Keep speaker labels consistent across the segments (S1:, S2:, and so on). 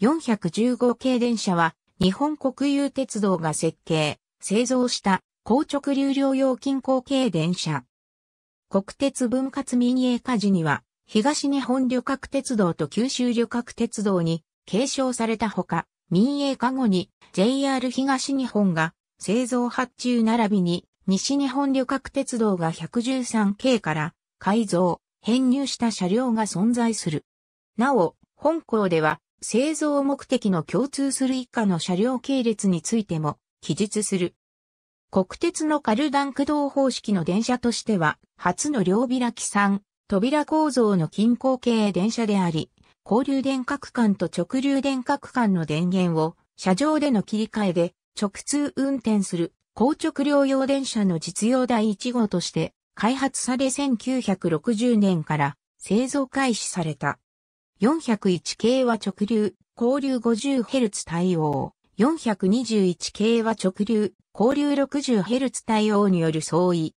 S1: 415系電車は日本国有鉄道が設計、製造した硬直流量用均衡系電車。国鉄分割民営化時には東日本旅客鉄道と九州旅客鉄道に継承されたほか、民営化後に JR 東日本が製造発注並びに西日本旅客鉄道が113系から改造、編入した車両が存在する。なお、本校では製造目的の共通する以下の車両系列についても記述する。国鉄のカルダン駆動方式の電車としては、初の両開き3、扉構造の均衡系電車であり、交流電角間と直流電角間の電源を車上での切り替えで直通運転する高直両用電車の実用第1号として開発され1960年から製造開始された。401系は直流、交流 50Hz 対応。421系は直流、交流 60Hz 対応による相違。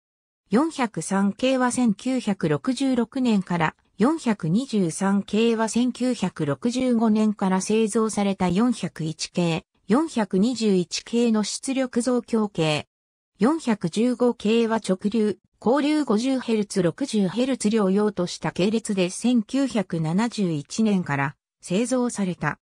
S1: 403系は1966年から423系は1965年から製造された401系、421系の出力増強系。415系は直流、交流 50Hz60Hz 両用とした系列で1971年から製造された。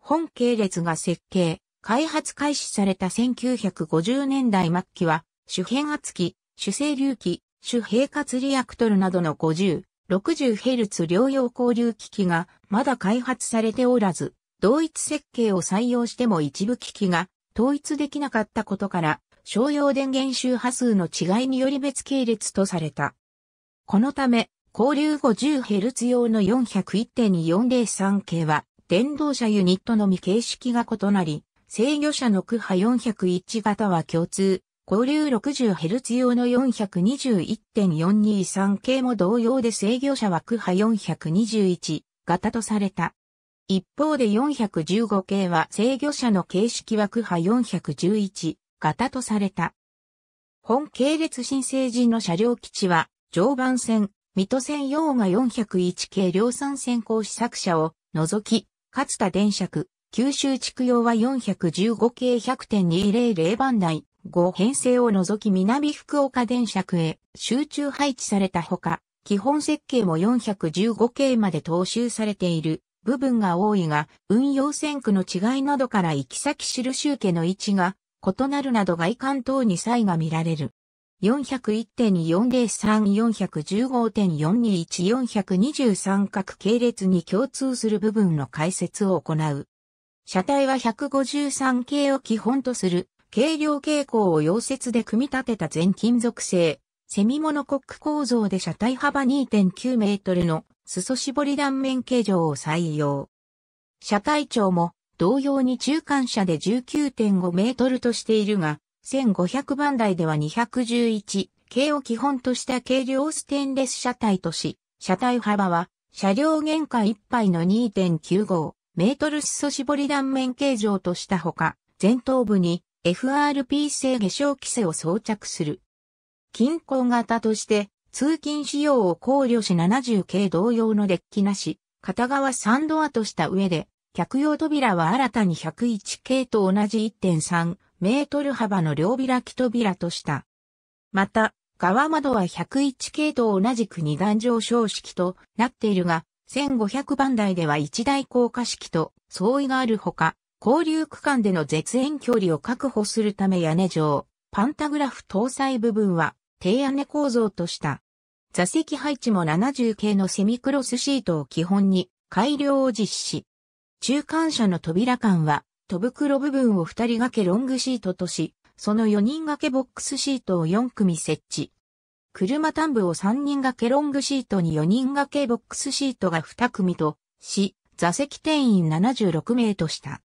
S1: 本系列が設計、開発開始された1950年代末期は、主変圧器、主整流器、主平滑リアクトルなどの50、60Hz 両用交流機器がまだ開発されておらず、同一設計を採用しても一部機器が統一できなかったことから、商用電源周波数の違いにより別系列とされた。このため、交流 50Hz 用の401.403系は、電動車ユニットのみ形式が異なり、制御車の区波401型は共通、交流 60Hz 用の421.423系も同様で制御車は区波421型とされた。一方で415系は制御車の形式は区波411型とされた。本系列新生時の車両基地は、常磐線、水戸線用が401系量産線行試作車を除き、勝田電車区、九州地区用は415系100.200番台5編成を除き南福岡電車区へ集中配置されたほか、基本設計も415系まで踏襲されている部分が多いが、運用線区の違いなどから行き先印集計の位置が異なるなど外観等に差異が見られる。401.403-415.421423各系列に共通する部分の解説を行う。車体は153系を基本とする軽量傾向を溶接で組み立てた全金属製、セミモノコック構造で車体幅2.9メートルの裾絞り断面形状を採用。車体長も同様に中間車で19.5メートルとしているが、1500番台では211系を基本とした軽量ステンレス車体とし、車体幅は車両限界いっぱいの2.95メートル裾絞り断面形状としたほか、前頭部に FRP 製化粧規制を装着する。均衡型として通勤仕様を考慮し70系同様のデッキなし、片側3ドアとした上で客用扉は新たに101系と同じ1.3メートル幅の両開き扉とした。また、側窓は101系と同じく二段上昇式となっているが、1500番台では一台降下式と相違があるほか、交流区間での絶縁距離を確保するため屋根上、パンタグラフ搭載部分は低屋根構造とした。座席配置も70系のセミクロスシートを基本に改良を実施。中間車の扉間は、戸袋部分を二人掛けロングシートとし、その四人掛けボックスシートを四組設置。車端部を三人掛けロングシートに四人掛けボックスシートが二組とし、座席定員76名とした。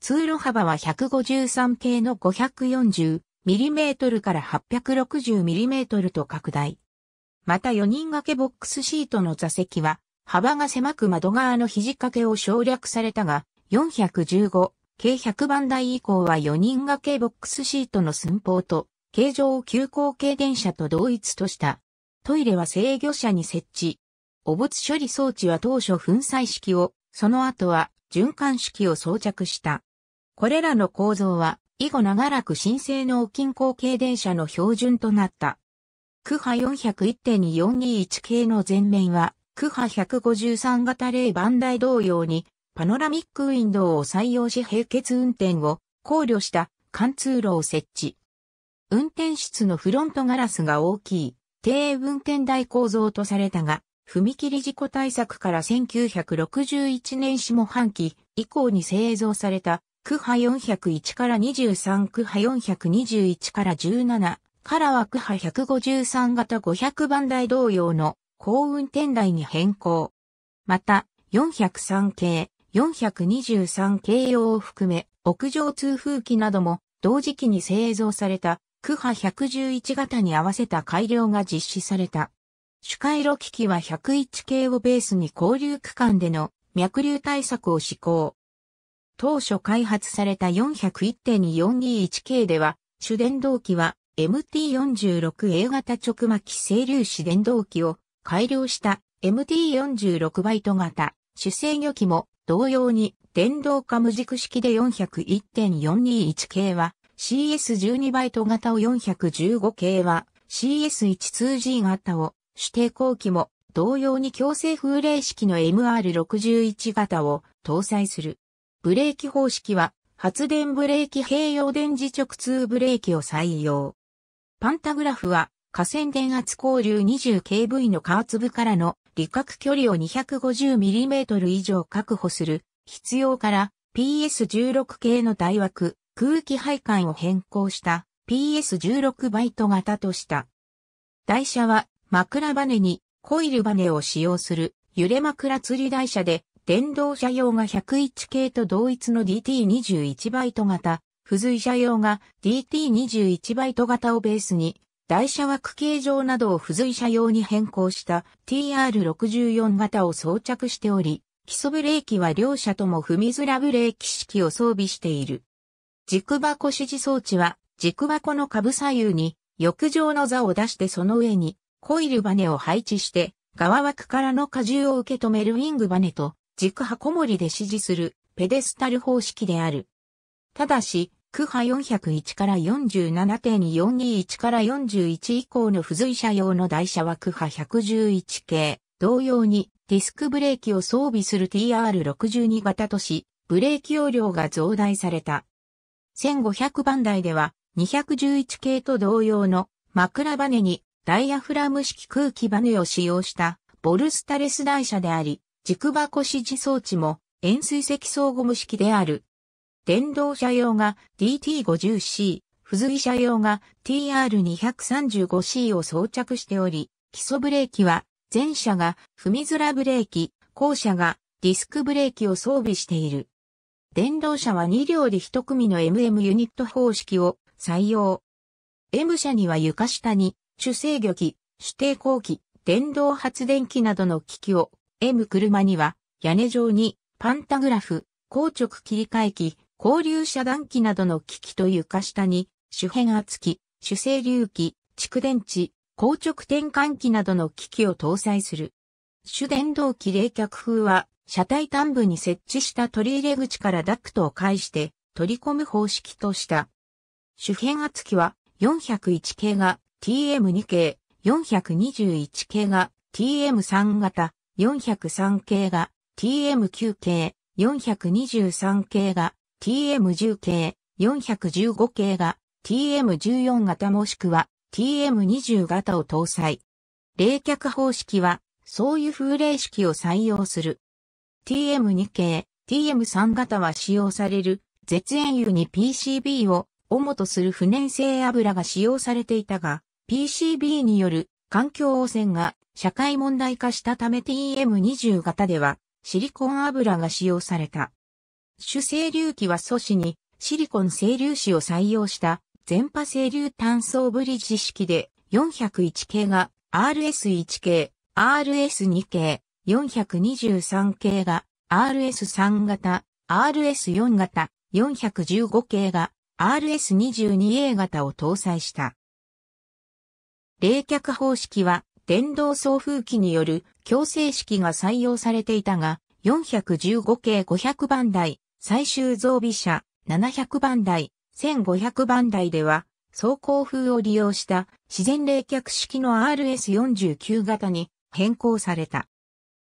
S1: 通路幅は153系の 540mm から 860mm と拡大。また4人掛けボックスシートの座席は幅が狭く窓側の肘掛けを省略されたが、415、計100番台以降は4人掛けボックスシートの寸法と、形状を急行軽電車と同一とした。トイレは制御車に設置。汚物処理装置は当初粉砕式を、その後は循環式を装着した。これらの構造は、以後長らく新生の近郊軽電車の標準となった。区波401.242 1系の前面は、クハ153型例番台同様に、パノラミックウィンドウを採用し並結運転を考慮した貫通路を設置。運転室のフロントガラスが大きい低運転台構造とされたが、踏切事故対策から1961年下半期以降に製造されたクハ401から23クハ421から17からはクハ153型500番台同様の高運転台に変更。また、403系、423系用を含め、屋上通風機なども同時期に製造された、区波111型に合わせた改良が実施された。主回路機器は101系をベースに交流区間での脈流対策を施行。当初開発された401.421系では、主電動機は MT46A 型直巻整粒子電動機を改良した MT46 バイト型主制御機も同様に電動化無軸式で401.421系は CS12 バイト型を415系は CS12G 型を指定後期も同様に強制風冷式の MR61 型を搭載する。ブレーキ方式は発電ブレーキ併用電磁直通ブレーキを採用。パンタグラフは河川電圧交流 20kV の加圧部からの理覚距離を 250mm 以上確保する必要から PS16 系の大枠空気配管を変更した PS16 バイト型とした。台車は枕バネにコイルバネを使用する揺れ枕釣り台車で電動車用が101系と同一の DT21 バイト型、付随車用が DT21 バイト型をベースに台車枠形状などを付随車用に変更した TR64 型を装着しており、基礎ブレーキは両車とも踏みづらブレーキ式を装備している。軸箱指示装置は、軸箱の下部左右に、翼場の座を出してその上に、コイルバネを配置して、側枠からの荷重を受け止めるウィングバネと、軸箱盛りで指示する、ペデスタル方式である。ただし、区波401から47.421から41以降の付随車用の台車は区波111系、同様にディスクブレーキを装備する TR62 型とし、ブレーキ容量が増大された。1500番台では211系と同様の枕バネにダイヤフラム式空気バネを使用したボルスタレス台車であり、軸箱支持装置も円錐積層ゴム式である。電動車用が DT50C、付随車用が TR235C を装着しており、基礎ブレーキは前車が踏み面らブレーキ、後車がディスクブレーキを装備している。電動車は2両で1組の MM ユニット方式を採用。M 車には床下に主制御機、主抵抗機、電動発電機などの機器を、M 車には屋根上にパンタグラフ、硬直切り替え機、交流遮断機などの機器と床下に、主変圧機、主整流機、蓄電池、硬直転換機などの機器を搭載する。主電動機冷却風は、車体端部に設置した取り入れ口からダクトを介して取り込む方式とした。主変圧機は401系が TM2 系、421系が TM3 型、403系が TM9 系、423系が TM10 系、415系が TM14 型もしくは TM20 型を搭載。冷却方式は、そういう風冷式を採用する。TM2 系、TM3 型は使用される、絶縁油に PCB を主とする不燃性油が使用されていたが、PCB による環境汚染が社会問題化したため TM20 型ではシリコン油が使用された。主整流器は素子にシリコン整流子を採用した全波整流単層ブリッジ式で401系が RS1 系、RS2 系、423系が RS3 型、RS4 型、415系が RS22A 型を搭載した。冷却方式は電動送風機による強制式が採用されていたが、415系500番台、最終増備車700番台、1500番台では、走行風を利用した自然冷却式の RS49 型に変更された。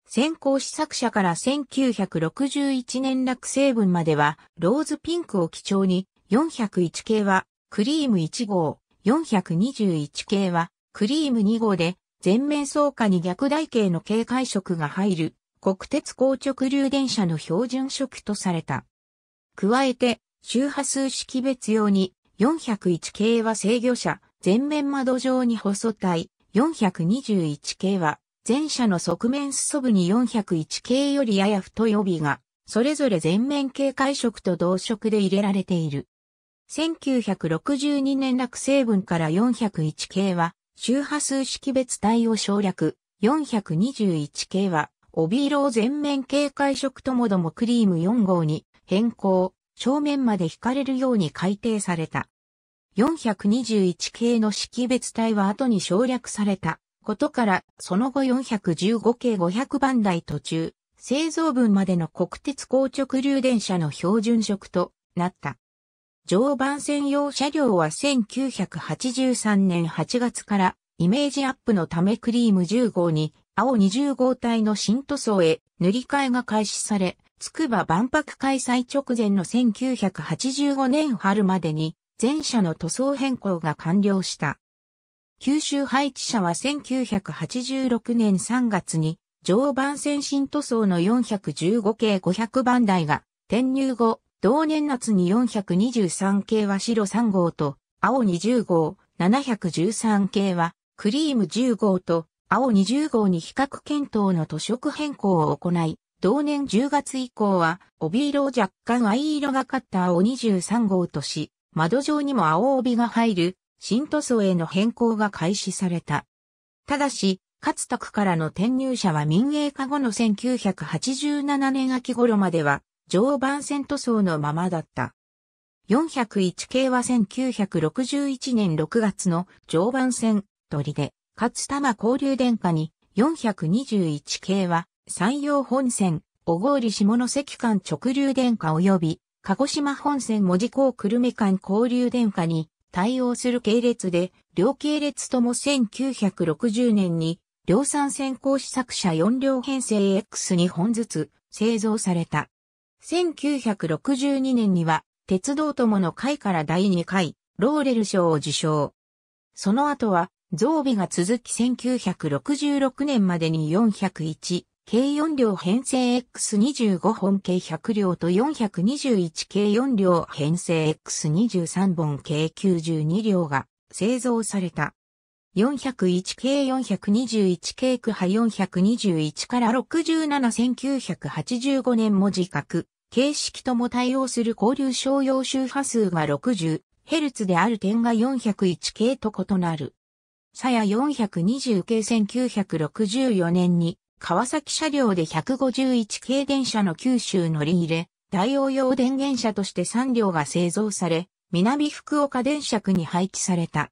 S1: 先行試作車から1961年落成分までは、ローズピンクを基調に、401系は、クリーム1号、421系は、クリーム2号で、全面走下に逆台形の警戒色が入る、国鉄高直流電車の標準色とされた。加えて、周波数識別用に、401系は制御車、前面窓上に細体、421系は、前者の側面裾部に401系よりやや太い帯が、それぞれ全面警戒色と同色で入れられている。1962年落成分から401系は、周波数識別体を省略、421系は、帯色を全面警戒色ともどもクリーム4号に変更、正面まで引かれるように改定された。421系の識別体は後に省略されたことから、その後415系500番台途中、製造分までの国鉄硬直流電車の標準色となった。常磐線用車両は1983年8月からイメージアップのためクリーム10号に青20号体の新塗装へ塗り替えが開始され、つくば万博開催直前の1985年春までに全車の塗装変更が完了した。九州配置車は1986年3月に常磐線新塗装の415系500番台が転入後、同年夏に423系は白3号と青20号、713系はクリーム10号と青20号に比較検討の塗色変更を行い、同年10月以降は、帯色を若干藍色がかった青23号とし、窓上にも青帯が入る、新塗装への変更が開始された。ただし、勝宅からの転入者は民営化後の1987年秋頃までは、常磐線塗装のままだった。401系は1961年6月の常磐線取りで、勝玉交流殿下に、421系は、山陽本線、小郡下関間直流電下及び、鹿児島本線門司港久留米間交流電下に対応する系列で、両系列とも1960年に、量産先行試作車4両編成 X2 本ずつ製造された。1962年には、鉄道友の会から第2回、ローレル賞を受賞。その後は、増備が続き1966年までに401、計4両編成 X25 本計100両と421計4両編成 X23 本計92両が製造された。401系421系区派421から671985年文字格、形式とも対応する交流商用周波数が 60Hz である点が401系と異なる。さや420系1964年に、川崎車両で151系電車の九州乗り入れ、大応用電源車として3両が製造され、南福岡電車区に配置された。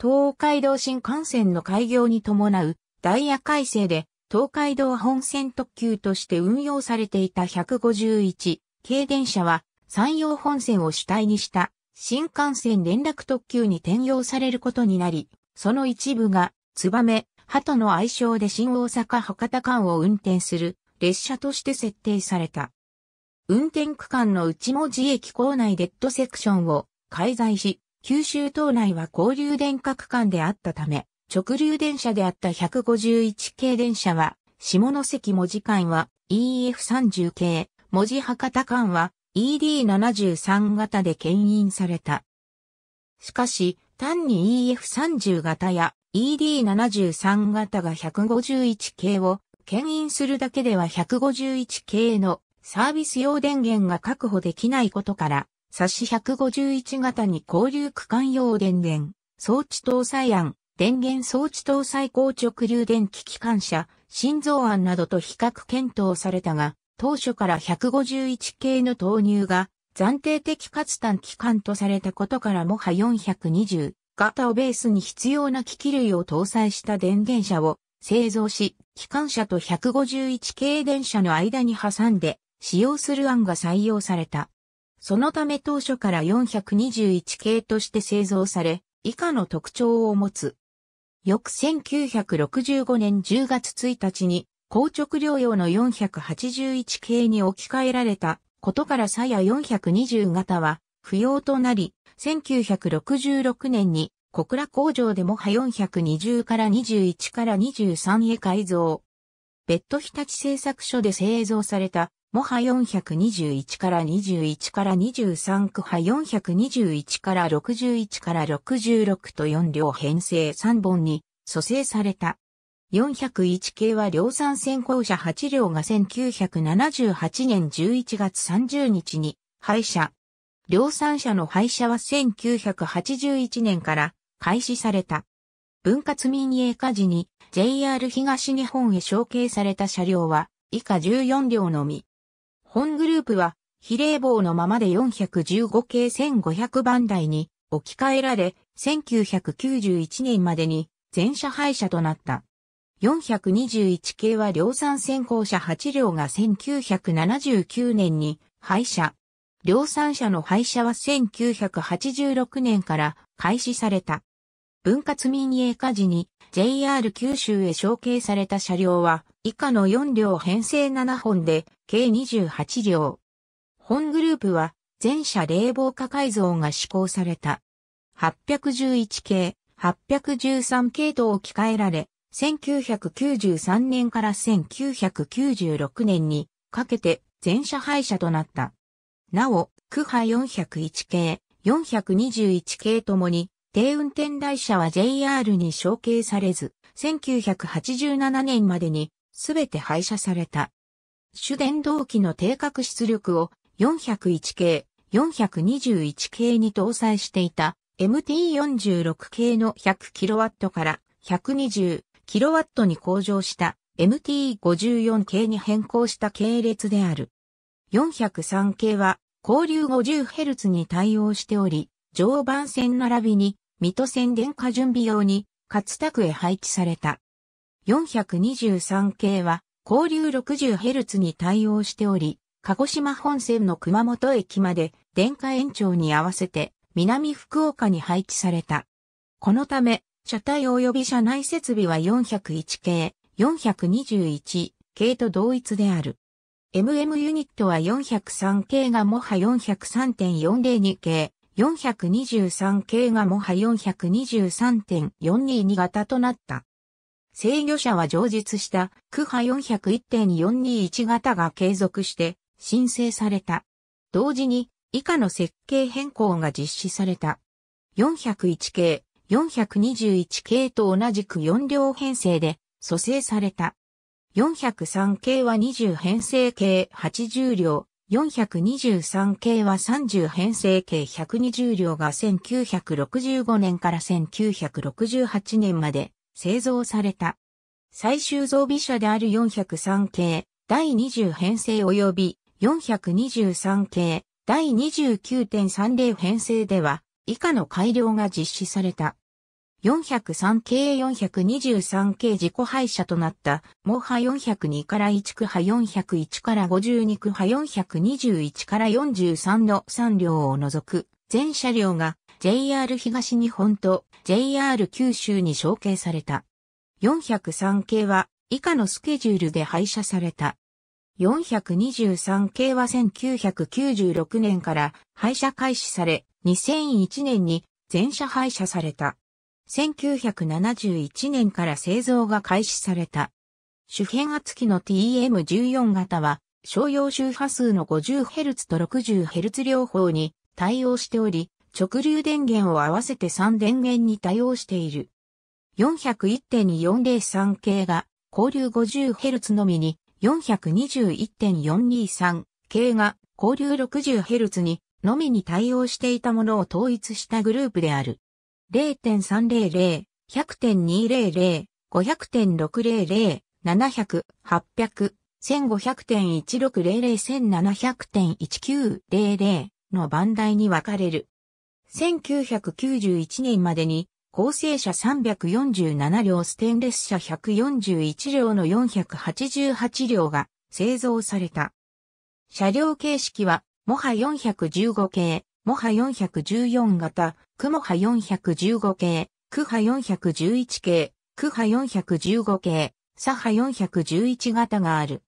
S1: 東海道新幹線の開業に伴うダイヤ改正で東海道本線特急として運用されていた151系電車は山陽本線を主体にした新幹線連絡特急に転用されることになり、その一部が、ツバメ、鳩の愛称で新大阪博多間を運転する列車として設定された。運転区間の内文字駅構内デッドセクションを開催し、九州島内は交流電化区間であったため、直流電車であった151系電車は、下関文字間は EF30 系、文字博多間は ED73 型で牽引された。しかし、単に EF30 型や ED73 型が151系を牽引するだけでは151系のサービス用電源が確保できないことから、サシ151型に交流区間用電源、装置搭載案、電源装置搭載高直流電気機関車、心臓案などと比較検討されたが、当初から151系の投入が暫定的かつ短期間とされたことからもは420型をベースに必要な機器類を搭載した電源車を製造し、機関車と151系電車の間に挟んで使用する案が採用された。そのため当初から421系として製造され、以下の特徴を持つ。翌1965年10月1日に、硬直療養の481系に置き換えられたことからサヤ420型は不要となり、1966年に小倉工場でもは420から21から23へ改造。別途日立製作所で製造された、モハ421から21から23区波421から61から66と4両編成3本に蘇生された。401系は量産先行車8両が1978年11月30日に廃車。量産車の廃車は1981年から開始された。分割民営化時に JR 東日本へ承継された車両は以下14両のみ。本グループは比例棒のままで415系1500番台に置き換えられ、1991年までに全車廃車となった。421系は量産先行車8両が1979年に廃車。量産車の廃車は1986年から開始された。分割民営化時に JR 九州へ承継された車両は以下の4両編成7本で計28両。本グループは全車冷房化改造が施行された。811系、813系統を置き換えられ、1993年から1996年にかけて全車廃車となった。なお、クハ401系、421系ともに、低運転台車は JR に承継されず、1987年までにすべて廃車された。主電動機の定格出力を401系、421系に搭載していた MT46 系の 100kW から1 2 0キロワットに向上した MT54 系に変更した系列である。403系は交流 50Hz に対応しており、常磐線並びに水戸線電化準備用に勝田区へ配置された。423系は交流 60Hz に対応しており、鹿児島本線の熊本駅まで電化延長に合わせて南福岡に配置された。このため車体及び車内設備は401系、421系と同一である。MM ユニットは403系がもは403.402系、423系がもは423.422型となった。制御車は上実した区波401.421型が継続して申請された。同時に以下の設計変更が実施された。401系、421系と同じく4両編成で組成された。403系は20編成系80両、423系は30編成系120両が1965年から1968年まで製造された。最終造備車である403系、第20編成及び423系、第29.30編成では、以下の改良が実施された。403系423系自己廃車となった、モハ402から1区派401から52区派421から43の3両を除く、全車両が JR 東日本と JR 九州に承継された。403系は以下のスケジュールで廃車された。423系は1996年から廃車開始され、2001年に全車廃車された。1971年から製造が開始された。主変圧器の TM14 型は、商用周波数の 50Hz と 60Hz 両方に対応しており、直流電源を合わせて3電源に対応している。401.403系が交流 50Hz のみに、421.423系が交流 60Hz にのみに対応していたものを統一したグループである。0.300、100.200、500.600、700、800、1500.1600、1700.1900の番台に分かれる。1991年までに、構成車347両ステンレス車141両の488両が製造された。車両形式は、もは415系、モハ414型、クモハ415系、クハ411系、クハ415系、サハ411型がある。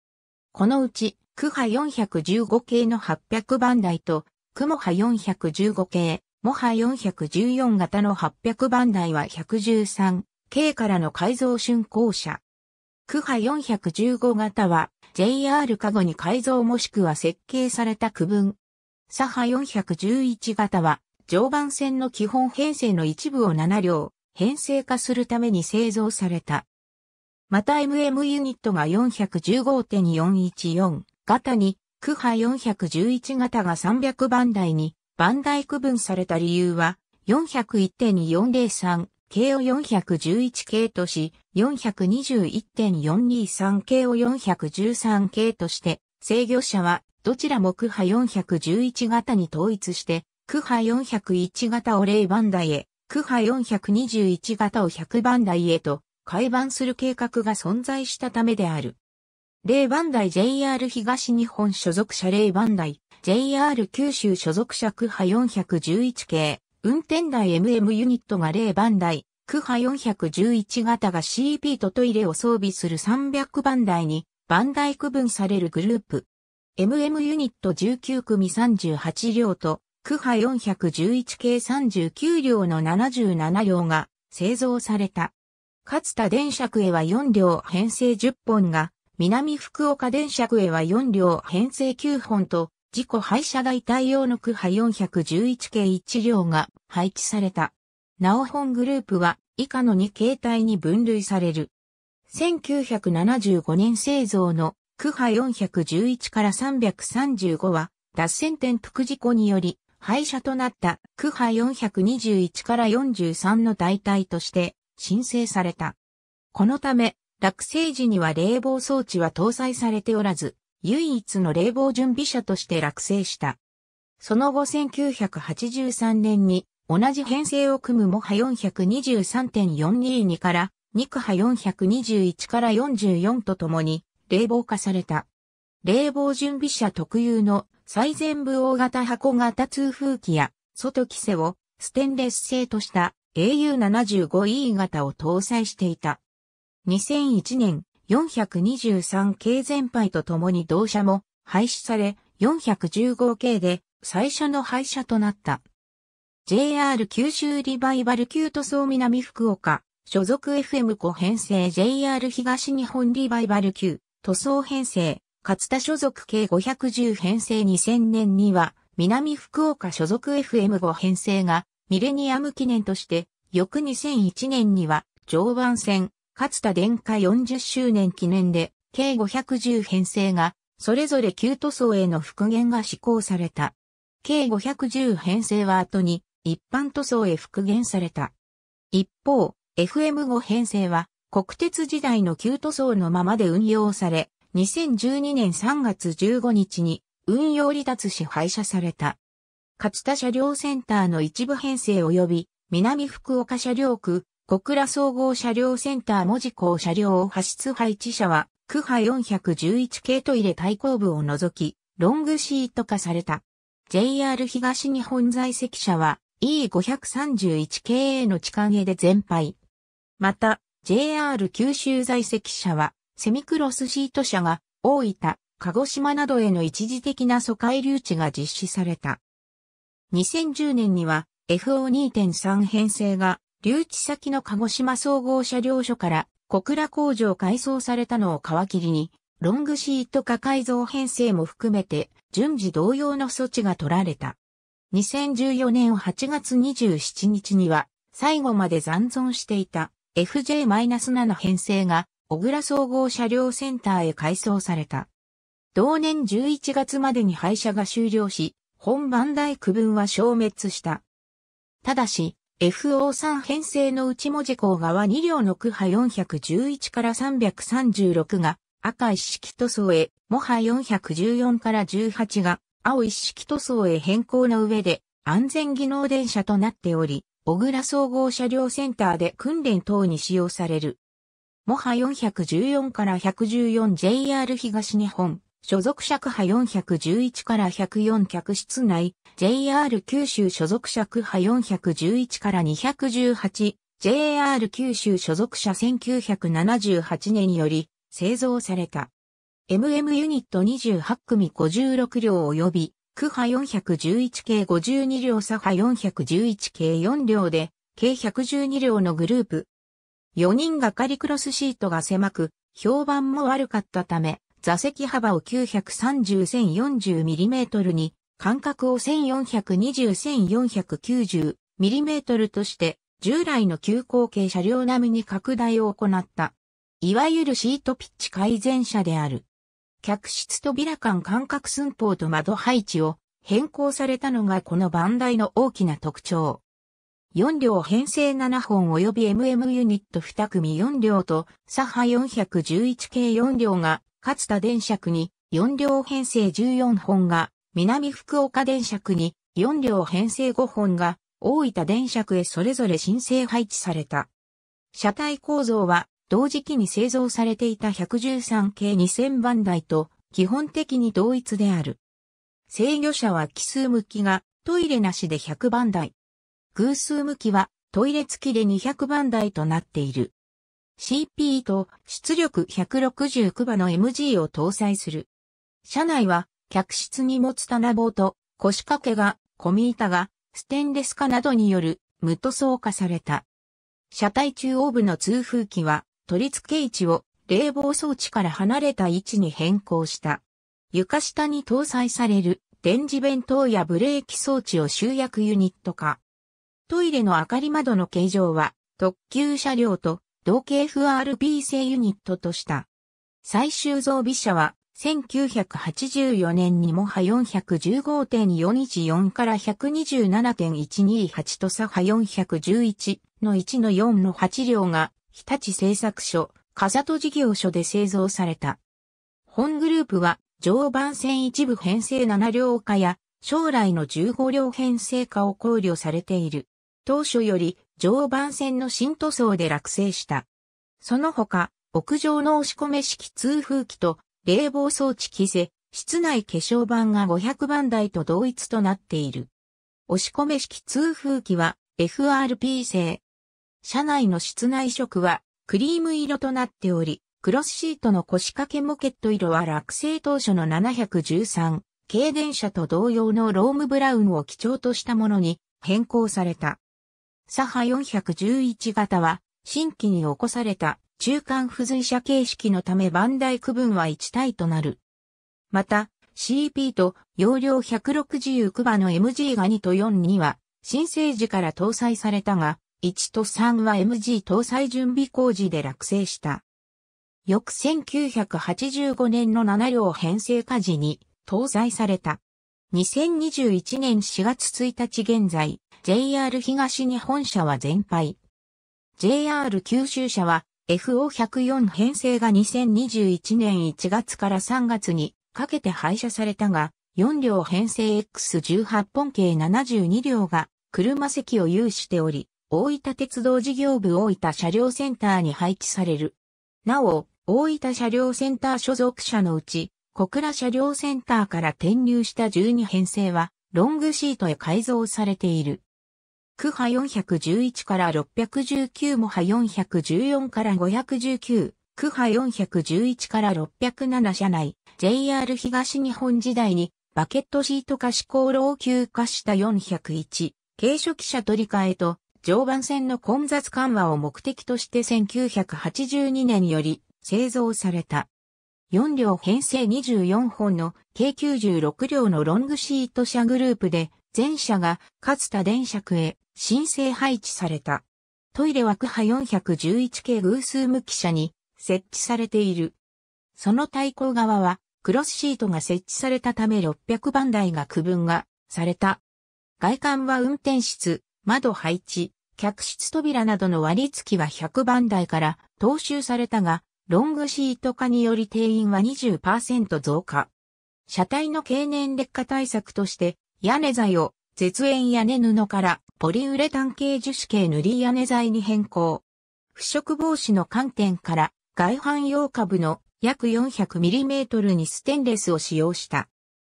S1: このうち、クハ415系の800番台と、クモハ415系、モハ414型の800番台は1 1 3系からの改造竣工車。クハ415型は JR カゴに改造もしくは設計された区分サハ411型は、常磐線の基本編成の一部を7両、編成化するために製造された。また MM ユニットが415.414型に、クハ411型が300番台に、番台区分された理由は、4 0 1 4 0 3系を411系とし、421.423系を413系として、制御者はどちらも区派411型に統一して、区派401型を0番台へ、区派421型を100番台へと、改版する計画が存在したためである。0番台 JR 東日本所属車0番台、JR 九州所属車区派411系、運転台 MM ユニットが0番台、区派411型が CP とトイレを装備する300番台に、番台区分されるグループ。MM ユニット19組38両と、区波411系39両の77両が製造された。かつた電車区へは4両編成10本が、南福岡電車区へは4両編成9本と、自己廃車代対応の区派411系1両が配置された。なお本グループは以下の2形態に分類される。1975年製造の区波411から335は、脱線転覆事故により、廃車となった区波421から43の代替として申請された。このため、落成時には冷房装置は搭載されておらず、唯一の冷房準備車として落成した。その後1983年に同じ編成を組むモハ423.422から2区波421から44とともに冷房化された。冷房準備車特有の最前部大型箱型通風機や外規制をステンレス製とした AU75E 型を搭載していた。2001年423系全廃とともに同社も廃止され415系で最初の廃車となった。JR 九州リバイバル旧塗装南福岡所属 FM5 編成 JR 東日本リバイバル旧塗装編成、勝田所属計510編成2000年には、南福岡所属 FM5 編成が、ミレニアム記念として、翌2001年には、常磐線、勝田電化40周年記念で、計510編成が、それぞれ旧塗装への復元が施行された。計510編成は後に、一般塗装へ復元された。一方、FM5 編成は、国鉄時代の旧塗装のままで運用され、2012年3月15日に運用離脱し廃車された。勝田車両センターの一部編成及び南福岡車両区、小倉総合車両センター門司港車両を発出配置車は、区派411系トイレ対抗部を除き、ロングシート化された。JR 東日本在籍車は E531 系への地下へで全廃。また、JR 九州在籍者は、セミクロスシート車が、大分、鹿児島などへの一時的な疎開留置が実施された。2010年には、FO2.3 編成が、留置先の鹿児島総合車両所から、小倉工場改装されたのを皮切りに、ロングシート化改造編成も含めて、順次同様の措置が取られた。2014年8月27日には、最後まで残存していた FJ-7 編成が小倉総合車両センターへ改装された。同年11月までに廃車が終了し、本番大区分は消滅した。ただし、FO3 編成の内文字工側2両の区波411から336が赤一式塗装へ、模波414から18が青一式塗装へ変更の上で安全技能電車となっており、小倉総合車両センターで訓練等に使用される。モハ414から 114JR 東日本、所属尺波411から104客室内、JR 九州所属尺波411から218、JR 九州所属車1978年より製造された。MM ユニット28組56両及び区波411系52両左波411系4両で、計112両のグループ。4人がかりクロスシートが狭く、評判も悪かったため、座席幅を930 1040mm に、間隔を1420 1490mm として、従来の急行系車両並みに拡大を行った。いわゆるシートピッチ改善車である。客室扉間間隔寸法と窓配置を変更されたのがこの番台の大きな特徴。4両編成7本及び MM ユニット2組4両と、サハ411系4両が、勝田電車区に4両編成14本が、南福岡電車区に4両編成5本が、大分電車区へそれぞれ申請配置された。車体構造は同時期に製造されていた113系2000番台と基本的に同一である。制御車は奇数向きがトイレなしで100番台。偶数向きはトイレ付きで200番台となっている。CP と出力169馬の MG を搭載する。車内は客室に持つ棚棒と腰掛けが、コミ板が、ステンレス化などによる無塗装化された。車体中央部の通風機は取り付け位置を冷房装置から離れた位置に変更した。床下に搭載される電磁弁当やブレーキ装置を集約ユニット化。トイレの明かり窓の形状は特急車両と同系 FRP 製ユニットとした。最終増備車は1984年にもは415.414から127.128とさは411の1の4の8両が日立製作所、笠戸事業所で製造された。本グループは、常磐線一部編成7両化や、将来の15両編成化を考慮されている。当初より常磐線の新塗装で落成した。その他、屋上の押し込め式通風機と冷房装置機制、室内化粧板が500番台と同一となっている。押し込め式通風機は FRP 製、車内の室内色はクリーム色となっており、クロスシートの腰掛けモケット色は落成当初の713軽電車と同様のロームブラウンを基調としたものに変更された。サハ411型は新規に起こされた中間付随車形式のためバンダイ区分は1体となる。また CP と容量169馬の MG が2と4には新生時から搭載されたが1と3は MG 搭載準備工事で落成した。翌1985年の7両編成火事に搭載された。2021年4月1日現在、JR 東日本社は全廃。JR 九州社は FO104 編成が2021年1月から3月にかけて廃車されたが、4両編成 X18 本計72両が車席を有しており、大分鉄道事業部大分車両センターに配置される。なお、大分車両センター所属車のうち、小倉車両センターから転入した12編成は、ロングシートへ改造されている。区派411から619も派414から519、区派411から607車内、JR 東日本時代にバケットシート化し高老朽化した401、軽初期車取り替えと常磐線の混雑緩和を目的として1982年より製造された。4両編成24本の計96両のロングシート車グループで、全車が勝田電車区へ申請配置された。トイレは区派411系偶数無き車に設置されている。その対抗側はクロスシートが設置されたため600番台が区分がされた。外観は運転室、窓配置、客室扉などの割り付きは100番台から踏襲されたが、ロングシート化により定員は20%増加。車体の経年劣化対策として、屋根材を絶縁屋根布からポリウレタン系樹脂系塗り屋根材に変更。腐食防止の観点から外反用株の約 400mm にステンレスを使用した。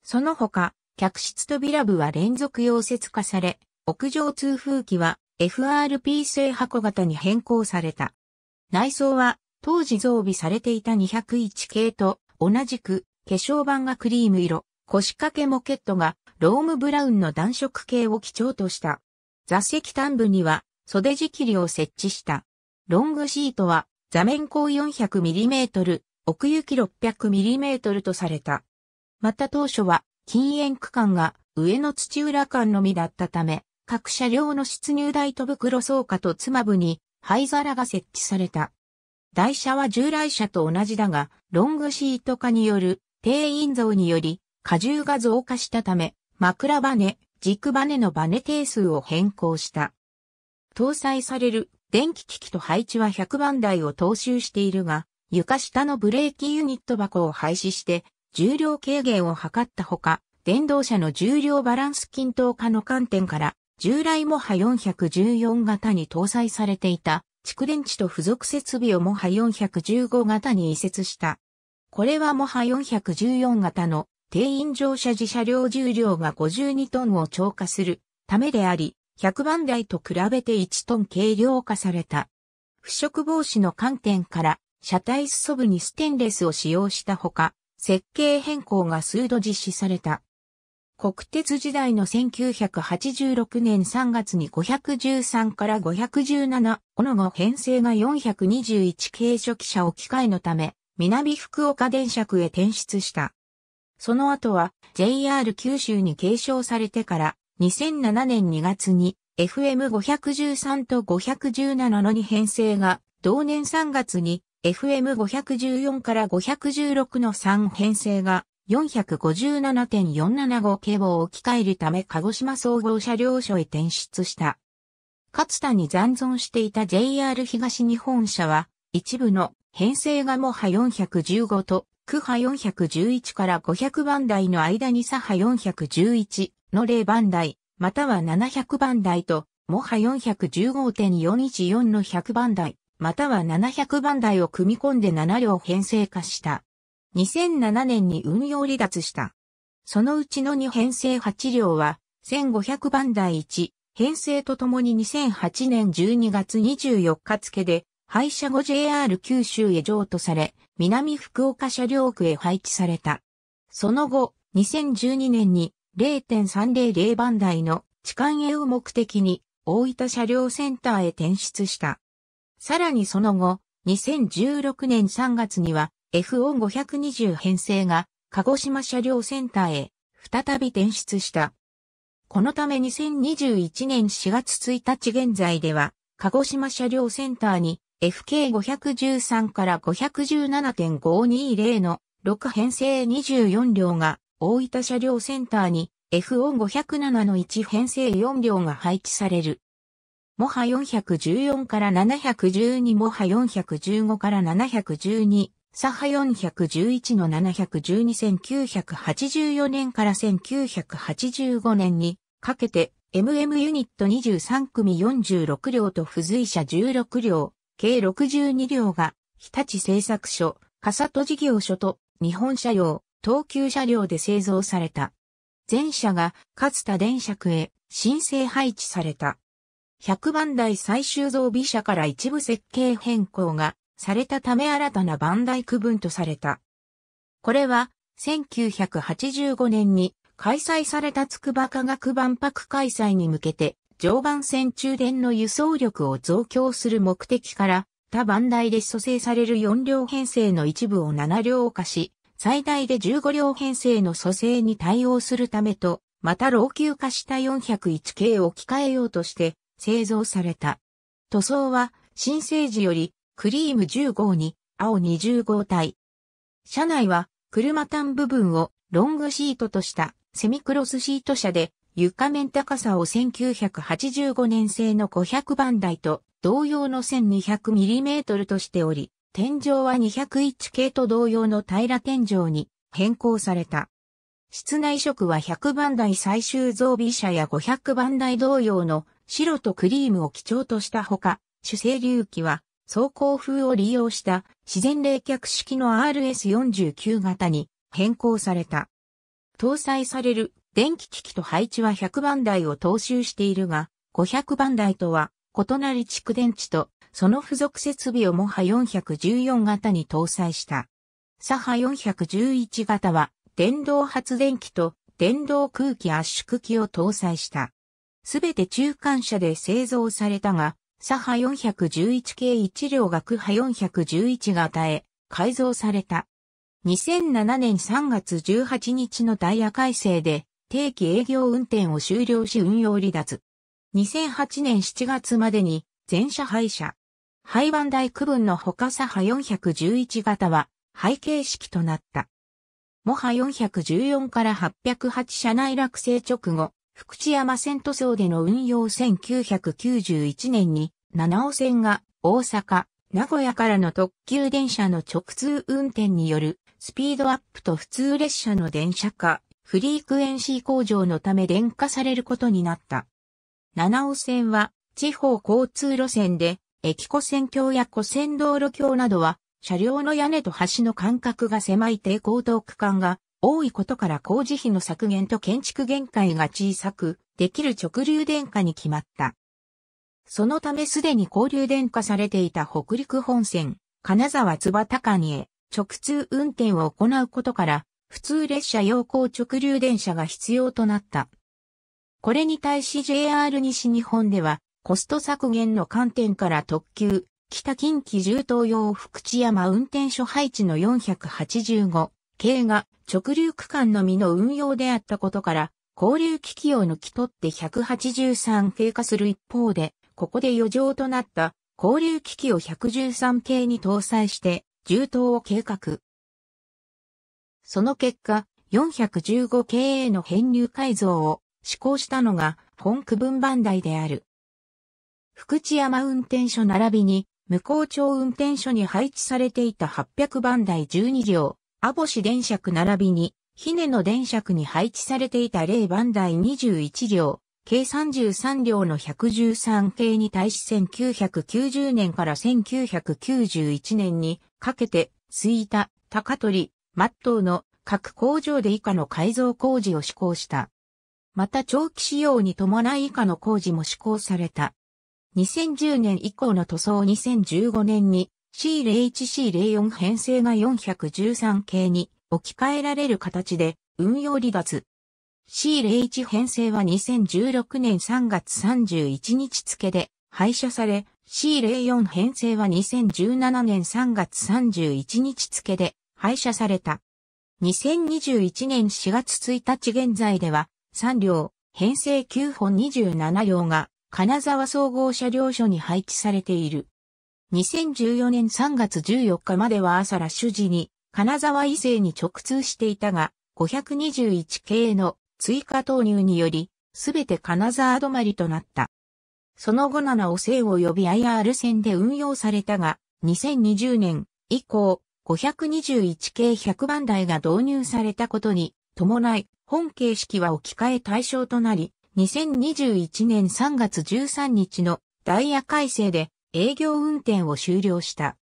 S1: その他、客室扉部は連続溶接化され、屋上通風機は FRP 製箱型に変更された。内装は当時増備されていた201系と同じく化粧板がクリーム色、腰掛けモケットがロームブラウンの暖色系を基調とした。座席端部には袖仕切りを設置した。ロングシートは座面高 400mm、奥行き 600mm とされた。また当初は禁煙区間が上の土浦間のみだったため、各車両の出入台と袋倉庫と妻部に灰皿が設置された。台車は従来車と同じだが、ロングシート化による定員増により荷重が増加したため、枕バネ、軸バネのバネ定数を変更した。搭載される電気機器と配置は100番台を踏襲しているが、床下のブレーキユニット箱を廃止して重量軽減を図ったほか、電動車の重量バランス均等化の観点から従来モハ414型に搭載されていた蓄電池と付属設備をモハ415型に移設した。これはモハ414型の定員乗車自車両重量が52トンを超過するためであり、100番台と比べて1トン軽量化された。腐食防止の観点から、車体裾部にステンレスを使用したほか、設計変更が数度実施された。国鉄時代の1986年3月に513から517、この後編成が421系初期車置き換えのため、南福岡電車区へ転出した。その後は JR 九州に継承されてから2007年2月に FM513 と517の2編成が同年3月に FM514 から516の3編成が457.475警棒を置き換えるため鹿児島総合車両所へ転出した。かつたに残存していた JR 東日本車は、一部の編成がモハ415と、クハ411から500番台の間にサハ411の0番台、または700番台と、モハ415.414の100番台、または700番台を組み込んで7両編成化した。2007年に運用離脱した。そのうちの2編成8両は、1500番台1、編成とともに2008年12月24日付で、廃車後 JR 九州へ譲渡され、南福岡車両区へ配置された。その後、2012年に0.300番台の痴漢へを目的に大分車両センターへ転出した。さらにその後、2016年3月には F 音520編成が鹿児島車両センターへ再び転出した。このため2021年4月1日現在では、鹿児島車両センターに FK513 から517.520の6編成24両が大分車両センターに F 音507の1編成4両が配置される。モハ414から712モハ415から712サハ411の7121984年から1985年にかけて MM ユニット23組46両と付随車16両、計62両が日立製作所、笠戸事業所と日本車両、東急車両で製造された。全車が勝田電車区へ申請配置された。100番台最終造備車から一部設計変更がされたため新たな万代区分とされた。これは、1985年に開催された筑波科学万博開催に向けて、常磐線中電の輸送力を増強する目的から、他万代で組成される4両編成の一部を7両化し、最大で15両編成の組成に対応するためと、また老朽化した401系を置き換えようとして製造された。塗装は新生児よりクリーム10号に青20号体。車内は車単部分をロングシートとしたセミクロスシート車で床面高さを1985年製の500番台と同様の 1200mm としており、天井は201系と同様の平ら天井に変更された。室内色は100番台最終増備車や500番台同様の白とクリームを基調としたほか、主成流器は走行風を利用した自然冷却式の RS49 型に変更された。搭載される電気機器と配置は100番台を踏襲しているが、500番台とは異なり蓄電池とその付属設備をモハ414型に搭載した。サハ411型は電動発電機と電動空気圧縮機を搭載した。すべて中間車で製造されたが、左派411系1両学派411が与え、改造された。2007年3月18日のダイヤ改正で、定期営業運転を終了し運用離脱。2008年7月までに、全車廃車。廃盤台区分の他サ左派411型は、廃形式となった。モハ414から808車内落成直後、福知山線塗装での運用1991年に、七尾線が大阪、名古屋からの特急電車の直通運転によるスピードアップと普通列車の電車化、フリークエンシー工場のため電化されることになった。七尾線は地方交通路線で、駅湖線橋や湖線道路橋などは、車両の屋根と橋の間隔が狭い低高等区間が多いことから工事費の削減と建築限界が小さく、できる直流電化に決まった。そのためすでに交流電化されていた北陸本線、金沢津端間へ直通運転を行うことから、普通列車用高直流電車が必要となった。これに対し JR 西日本では、コスト削減の観点から特急、北近畿重東用福知山運転所配置の485系が直流区間のみの運用であったことから、交流機器を抜き取って183系化する一方で、ここで余剰となった交流機器を113系に搭載して重当を計画。その結果、415系への編入改造を施行したのが本区分番台である。福知山運転所並びに、向こう町運転所に配置されていた800番台12両、アボシ電車区並びに、ヒネの電車区に配置されていた霊番台21両、計33両の113系に対し1990年から1991年にかけて、吹田、高取、松東の各工場で以下の改造工事を施行した。また長期使用に伴い以下の工事も施行された。2010年以降の塗装2015年に c 0 1 c 0 4編成が413系に置き換えられる形で運用離脱。C01 編成は2016年3月31日付で廃車され、C04 編成は2017年3月31日付で廃車された。2021年4月1日現在では3両、編成9本27両が金沢総合車両所に配置されている。2014年3月14日までは朝ラ主事に金沢異性に直通していたが、521系の追加投入により、すべて金沢止まりとなった。その後7を呼及び IR 線で運用されたが、2020年以降、521系100番台が導入されたことに伴い、本形式は置き換え対象となり、2021年3月13日のダイヤ改正で営業運転を終了した。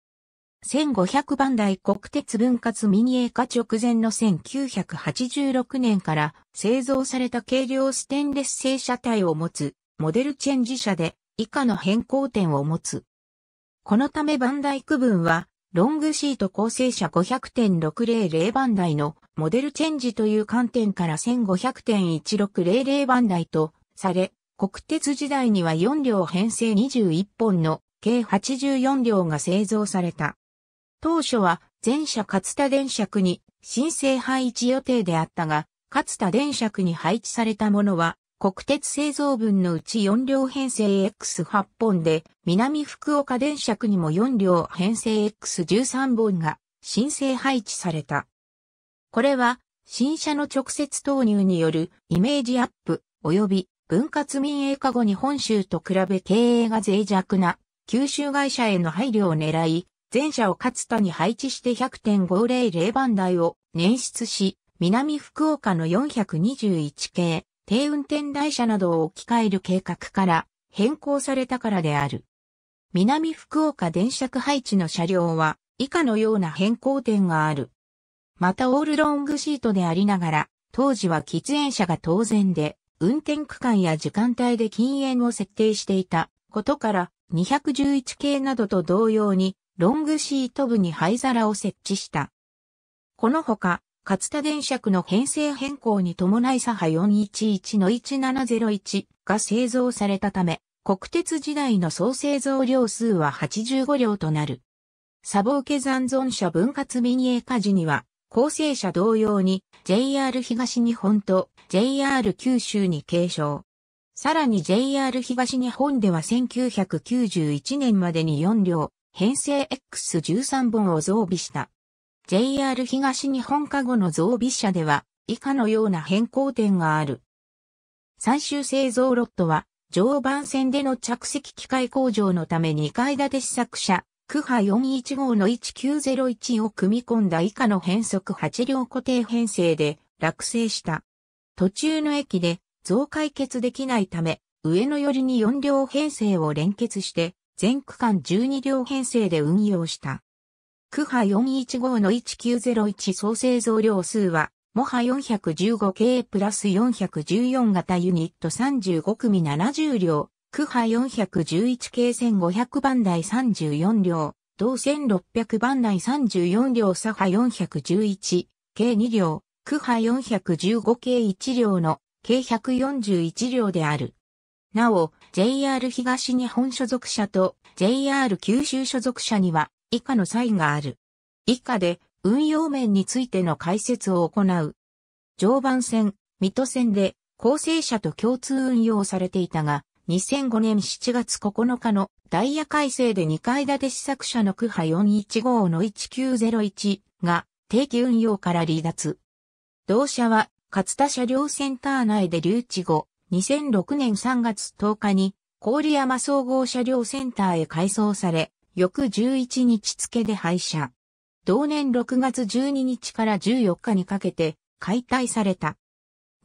S1: 1500番台国鉄分割民営化直前の1986年から製造された軽量ステンレス製車体を持つモデルチェンジ車で以下の変更点を持つ。このため番台区分はロングシート構成車500.600番台のモデルチェンジという観点から1500.1600番台とされ、国鉄時代には4両編成21本の計84両が製造された。当初は前車勝田電車区に申請配置予定であったが、勝田電車区に配置されたものは、国鉄製造分のうち4両編成 X8 本で、南福岡電車区にも4両編成 X13 本が申請配置された。これは、新車の直接投入によるイメージアップ及び分割民営化後に本州と比べ経営が脆弱な九州会社への配慮を狙い、全社を勝田に配置して100.500番台を捻出し、南福岡の421系、低運転台車などを置き換える計画から変更されたからである。南福岡電車区配置の車両は以下のような変更点がある。またオールロングシートでありながら、当時は喫煙者が当然で、運転区間や時間帯で禁煙を設定していたことから、211系などと同様に、ロングシート部に灰皿を設置した。このほか、勝田電車区の編成変更に伴い左派411の1701が製造されたため、国鉄時代の総製造量数は85両となる。砂防家残存者分割民営化時には、構成者同様に JR 東日本と JR 九州に継承。さらに JR 東日本では1991年までに4両、編成 X13 本を増備した。JR 東日本加護の増備車では、以下のような変更点がある。最終製造ロットは、常磐線での着席機械工場のため2階建て試作車、クハ415の1901を組み込んだ以下の変速8両固定編成で落成した。途中の駅で増解決できないため、上野寄りに4両編成を連結して、全区間12両編成で運用した。区波415の1901総製造量数は、モハ 415K プラス414型ユニット35組70両、区波 411K 1500番台34両、同1600番台34両左波 411K2 両、区波 415K1 両の計141両である。なお、JR 東日本所属車と JR 九州所属車には以下のサインがある。以下で運用面についての解説を行う。常磐線、水戸線で構成車と共通運用されていたが、2005年7月9日のダイヤ改正で2階建て試作車の区派415の1901が定期運用から離脱。同社は勝田車両センター内で留置後、2006年3月10日に、郡山総合車両センターへ改装され、翌11日付で廃車。同年6月12日から14日にかけて解体された。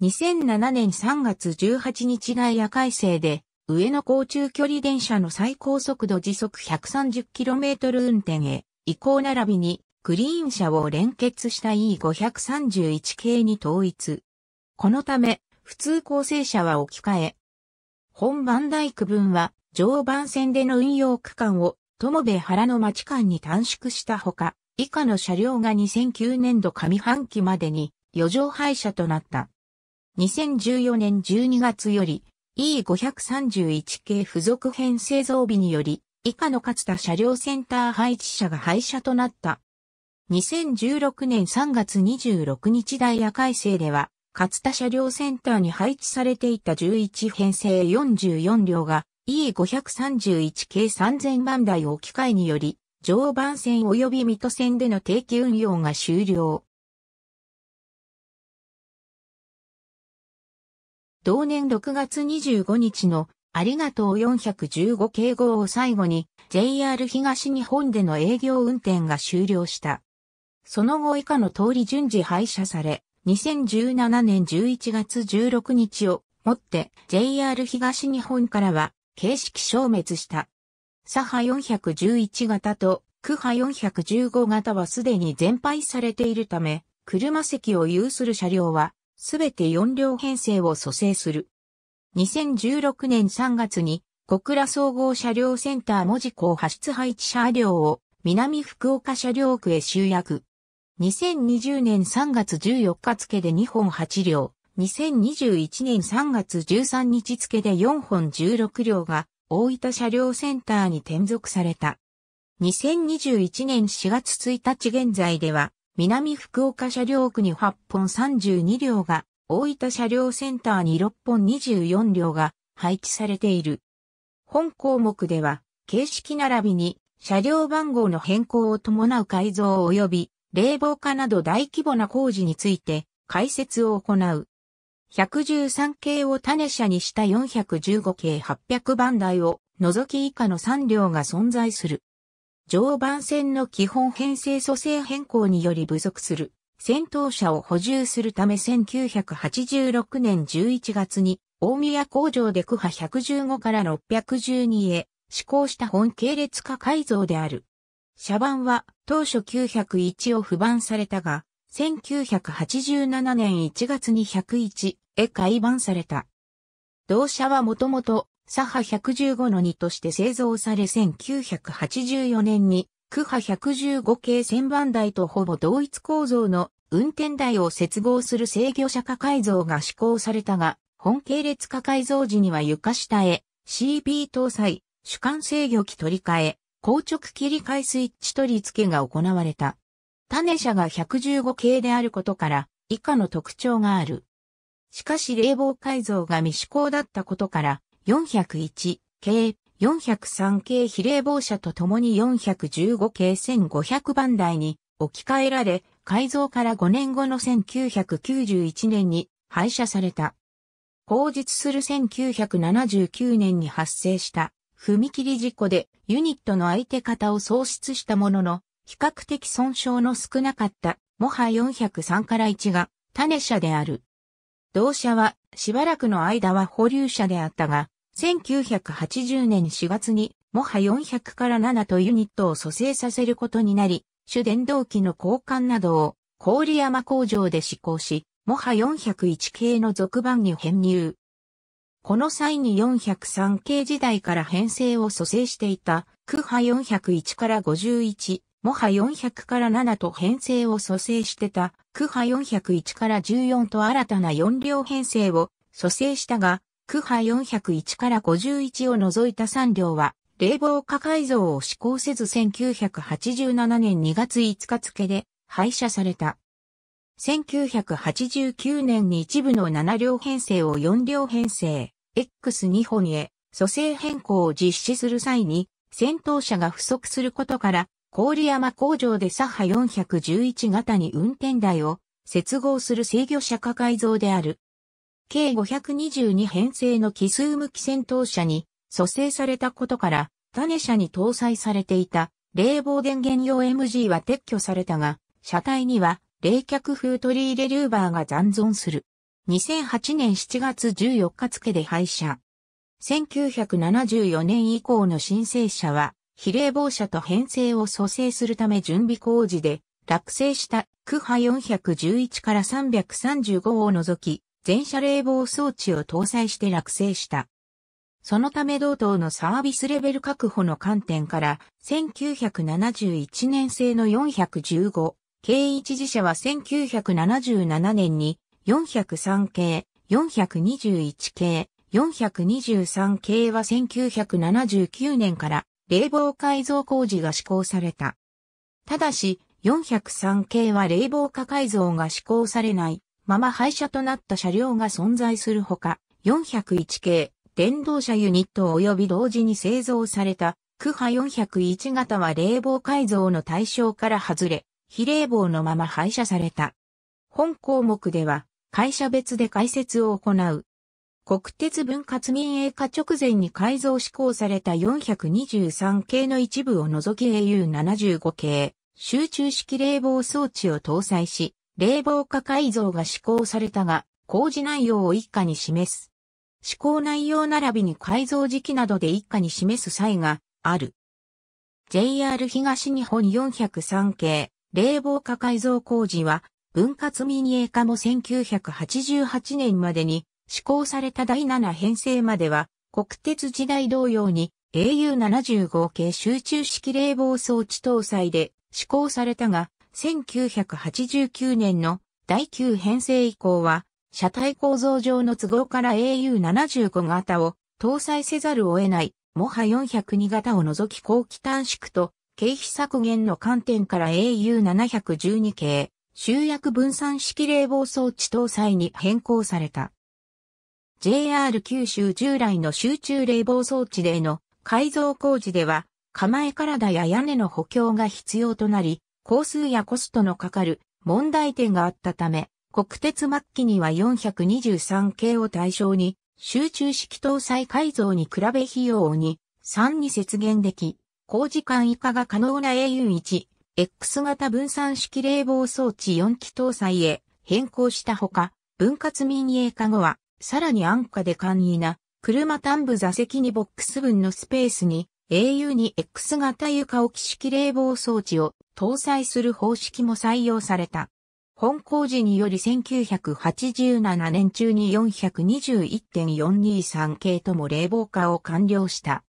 S1: 2007年3月18日ダイヤ改正で、上野高中距離電車の最高速度時速 130km 運転へ移行並びにグリーン車を連結した E531 系に統一。このため、普通構成車は置き換え。本番大区分は、常磐線での運用区間を、友部原の町間に短縮したほか、以下の車両が2009年度上半期までに、余剰廃車となった。2014年12月より、E531 系付属編製造日により、以下のかつた車両センター配置車が廃車となった。2016年3月26日ダイヤ改正では、勝田車両センターに配置されていた11編成44両が E531 系3000万台置き換えにより、常磐線及び水戸線での定期運用が終了。同年6月25日のありがとう415系号を最後に JR 東日本での営業運転が終了した。その後以下の通り順次廃車され、2017年11月16日をもって JR 東日本からは形式消滅した。左派411型と区派415型はすでに全廃されているため、車席を有する車両は、すべて4両編成を蘇生する。2016年3月に、小倉総合車両センター門司港発出配置車両を、南福岡車両区へ集約。2020年3月14日付で2本8両、2021年3月13日付で4本16両が大分車両センターに転属された。2021年4月1日現在では、南福岡車両区に8本32両が、大分車両センターに6本24両が配置されている。本項目では、形式並びに車両番号の変更を伴う改造及び冷房化など大規模な工事について解説を行う。113系を種車にした415系800番台を除き以下の3両が存在する。常磐線の基本編成組成変更により不足する戦闘車を補充するため1986年11月に大宮工場で区派115から612へ施行した本系列化改造である。車番は当初901を不番されたが、1987年1月に101へ改版された。同車はもともと、左ハ115の2として製造され1984年に、区ハ115系1000番台とほぼ同一構造の運転台を接合する制御車化改造が施行されたが、本系列化改造時には床下へ c p 搭載、主幹制御機取り替え、硬直切り替えスイッチ取り付けが行われた。種車が115系であることから以下の特徴がある。しかし冷房改造が未施行だったことから401系、403系比冷房車と共に415系1500番台に置き換えられ、改造から5年後の1991年に廃車された。後日する1979年に発生した踏切事故でユニットの相手方を喪失したものの、比較的損傷の少なかった、モハ403から1が、種車である。同社は、しばらくの間は保留車であったが、1980年4月に、モハ400から7とユニットを蘇生させることになり、主電動機の交換などを、郡山工場で施行し、モハ401系の続版に編入。この際に403系時代から編成を蘇生していた、区派401から51、模派400から7と編成を蘇生してた、区派401から14と新たな4両編成を蘇生したが、区派401から51を除いた3両は、冷房化改造を施行せず1987年2月5日付で廃車された。1989年に一部の7両編成を4両編成。X2 本へ蘇生変更を実施する際に戦闘車が不足することから郡山工場でサハ411型に運転台を接合する制御車化改造である。計522編成の奇数向き戦闘車に蘇生されたことから、種車に搭載されていた冷房電源用 MG は撤去されたが、車体には冷却風取り入れルーバーが残存する。2008年7月14日付で廃車。1974年以降の申請者は、比例防車と編成を蘇生するため準備工事で、落成した区波411から335を除き、全車冷房装置を搭載して落成した。そのため同等のサービスレベル確保の観点から、1971年製の415、軽一自車は1977年に403系、421系、423系は1979年から冷房改造工事が施行された。ただし、403系は冷房化改造が施行されないまま廃車となった車両が存在するほか、401系、電動車ユニット及び同時に製造された、クハ401型は冷房改造の対象から外れ、非冷房のまま廃車された。本項目では、会社別で開設を行う。国鉄分割民営化直前に改造施行された423系の一部を除き AU75 系、集中式冷房装置を搭載し、冷房化改造が施行されたが、工事内容を一家に示す。施行内容並びに改造時期などで一家に示す際がある。JR 東日本403系冷房化改造工事は分割民営化も1988年までに施行された第7編成までは国鉄時代同様に AU75 系集中式冷房装置搭載で施行されたが、1989年の第9編成以降は、車体構造上の都合から AU75 型を搭載せざるを得ない、もは402型を除き後期短縮と、経費削減の観点から AU712 系集約分散式冷房装置搭載に変更された。JR 九州従来の集中冷房装置での改造工事では、構え体や屋根の補強が必要となり、工数やコストのかかる問題点があったため、国鉄末期には423系を対象に、集中式搭載改造に比べ費用に3に節減でき、工時間以下が可能な au1、X 型分散式冷房装置4機搭載へ変更したほか、分割民営化後は、さらに安価で簡易な、車端部座席にボックス分のスペースに、au に X 型床置き式冷房装置を搭載する方式も採用された。本工事により1987年中に421.423系とも冷房化を完了した。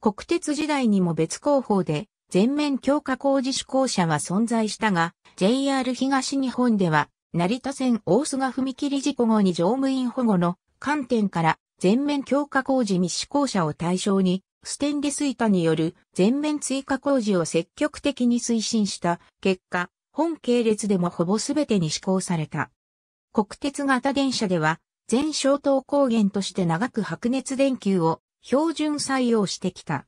S1: 国鉄時代にも別工法で全面強化工事施工者は存在したが、JR 東日本では、成田線大須賀踏切事故後に乗務員保護の観点から全面強化工事未施工者を対象に、ステンレス板による全面追加工事を積極的に推進した結果、本系列でもほぼ全てに施行された。国鉄型電車では、全消灯光源として長く白熱電球を標準採用してきた。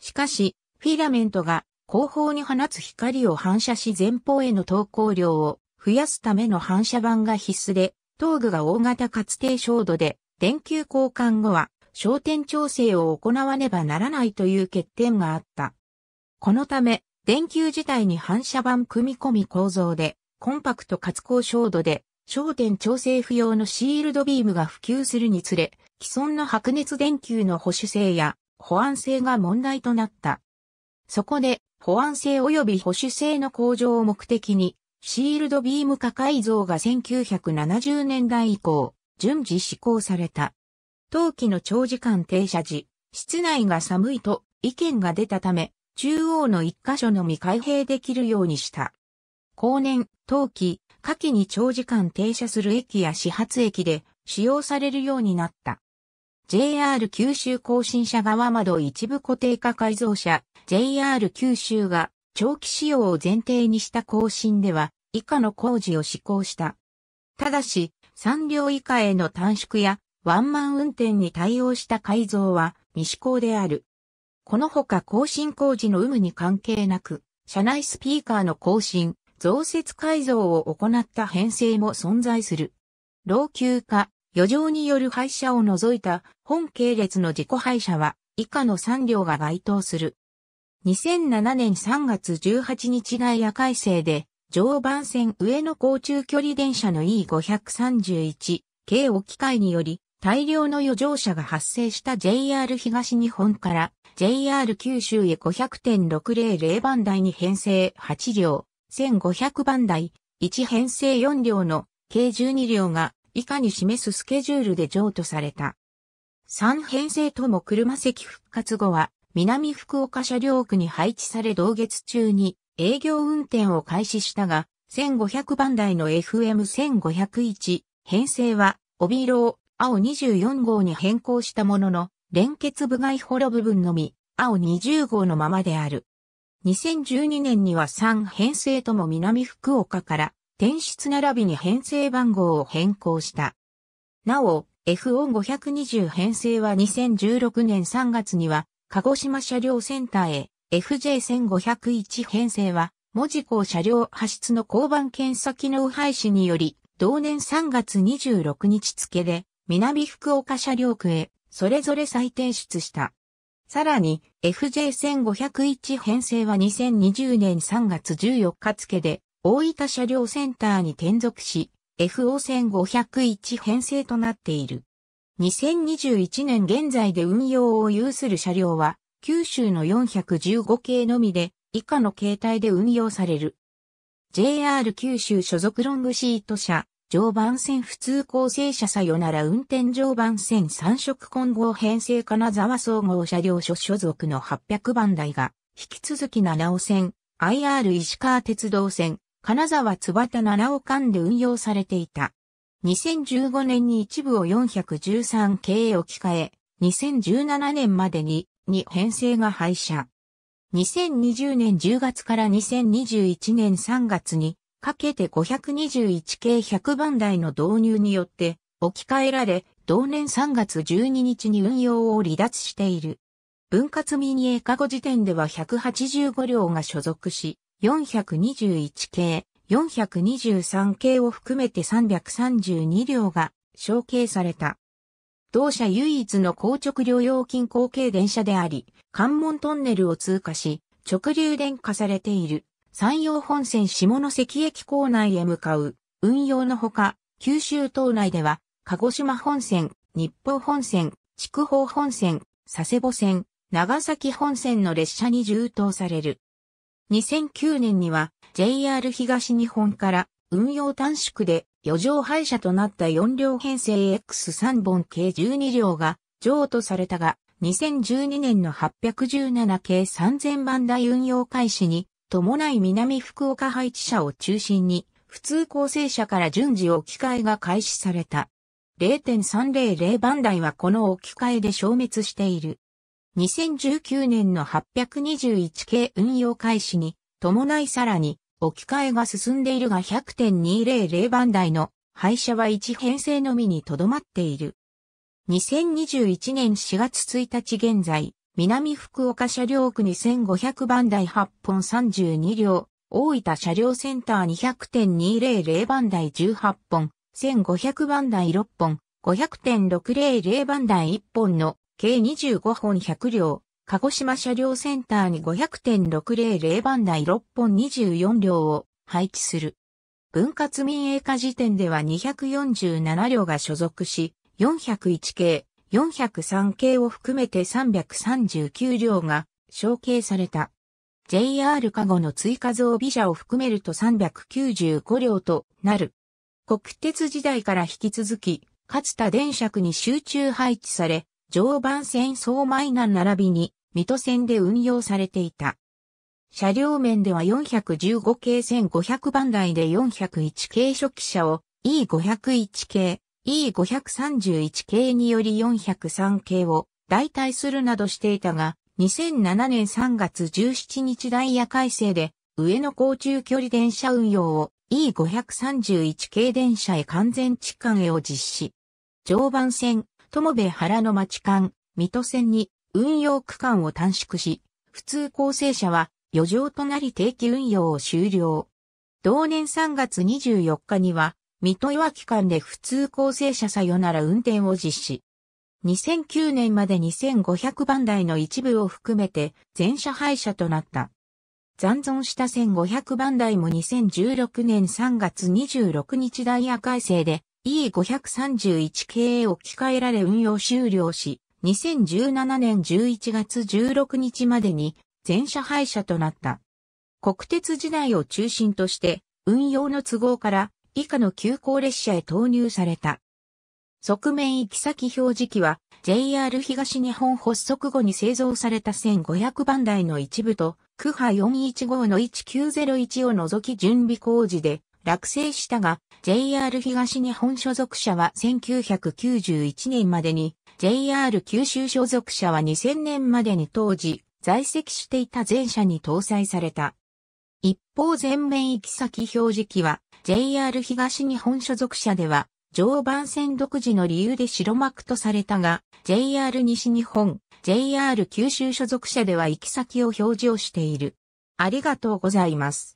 S1: しかし、フィラメントが後方に放つ光を反射し前方への投稿量を増やすための反射板が必須で、頭具が大型かつ低照度で、電球交換後は焦点調整を行わねばならないという欠点があった。このため、電球自体に反射板組み込み構造で、コンパクトかつ高照度で、焦点調整不要のシールドビームが普及するにつれ、既存の白熱電球の保守性や保安性が問題となった。そこで、保安性及び保守性の向上を目的に、シールドビーム化改造が1970年代以降、順次施行された。冬季の長時間停車時、室内が寒いと意見が出たため、中央の一箇所のみ開閉できるようにした。後年、冬季、夏季に長時間停車する駅や始発駅で使用されるようになった。JR 九州更新車側窓一部固定化改造車、JR 九州が長期使用を前提にした更新では以下の工事を施行した。ただし、3両以下への短縮やワンマン運転に対応した改造は未施行である。このほか更新工事の有無に関係なく、車内スピーカーの更新、増設改造を行った編成も存在する。老朽化、余剰による廃車を除いた本系列の自己廃車は以下の3両が該当する。2007年3月18日が野改正で、常磐線上野交中距離電車の E531 系置き換えにより、大量の余剰車が発生した JR 東日本から JR 九州へ500.600番台に編成8両、1500番台、1編成4両の計12両が以下に示すスケジュールで譲渡された。3編成とも車席復活後は南福岡車両区に配置され同月中に営業運転を開始したが、1500番台の FM1501 編成は帯色を青24号に変更したものの、連結部外ホロ部分のみ青20号のままである。2012年には3編成とも南福岡から転出並びに編成番号を変更した。なお、F o 520編成は2016年3月には鹿児島車両センターへ FJ1501 編成は文字港車両発出の交番検査機能廃止により同年3月26日付で南福岡車両区へそれぞれ再提出した。さらに FJ1501 編成は2020年3月14日付で大分車両センターに転属し FO1501 編成となっている。2021年現在で運用を有する車両は、九州の415系のみで、以下の形態で運用される。JR 九州所属ロングシート車、常磐線普通構成車さよなら運転常磐線三色混合編成金沢総合車両所所属の800番台が、引き続き七尾線、IR 石川鉄道線、金沢津端七尾間で運用されていた。2015年に一部を 413K へ置き換え、2017年までに2編成が廃車。2020年10月から2021年3月にかけて 521K100 番台の導入によって置き換えられ、同年3月12日に運用を離脱している。分割民営化後時点では185両が所属し、421系、423系を含めて332両が承継された。同社唯一の硬直両用金後継電車であり、関門トンネルを通過し、直流電化されている山陽本線下関駅構内へ向かう運用のほか、九州島内では、鹿児島本線、日報本線、筑豊本線、佐世保線、長崎本線の列車に充当される。2009年には、JR 東日本から運用短縮で余剰廃車となった4両編成 X3 本計12両が譲渡されたが、2012年の817系3000番台運用開始に伴い南福岡配置車を中心に普通構成車から順次置き換えが開始された。0.300番台はこの置き換えで消滅している。2019年の821系運用開始に伴いさらに置き換えが進んでいるが100.200番台の廃車は1編成のみにとどまっている。2021年4月1日現在、南福岡車両区1 5 0 0番台8本32両、大分車両センター200.200番台18本、1500番台6本、500.600番台1本の計25本100両、鹿児島車両センターに500.600番台6本24両を配置する。分割民営化時点では247両が所属し、401系、403系を含めて339両が承継された。JR 加護の追加増備車を含めると395両となる。国鉄時代から引き続き、かつた電車区に集中配置され、常磐線総マイナ並びに水戸線で運用されていた。車両面では415系1500番台で401系初期車を E501 系、E531 系により403系を代替するなどしていたが、2007年3月17日ダイヤ改正で上野高中距離電車運用を E531 系電車へ完全置換へを実施。常磐線、友部原の町間、水戸線に運用区間を短縮し、普通構成車は余剰となり定期運用を終了。同年3月24日には、水戸岩期間で普通構成車さよなら運転を実施。2009年まで2500番台の一部を含めて全車廃車となった。残存した1500番台も2016年3月26日ダイヤ改正で E531 系を置き換えられ運用終了し、2017年11月16日までに全車廃車となった。国鉄時代を中心として運用の都合から以下の急行列車へ投入された。側面行き先表示機は JR 東日本発足後に製造された1500番台の一部と区波415の1901を除き準備工事で落成したが JR 東日本所属者は1991年までに JR 九州所属車は2000年までに当時、在籍していた全車に搭載された。一方全面行き先表示機は JR 東日本所属車では常磐線独自の理由で白幕とされたが JR 西日本、JR 九州所属車では行き先を表示をしている。ありがとうございます。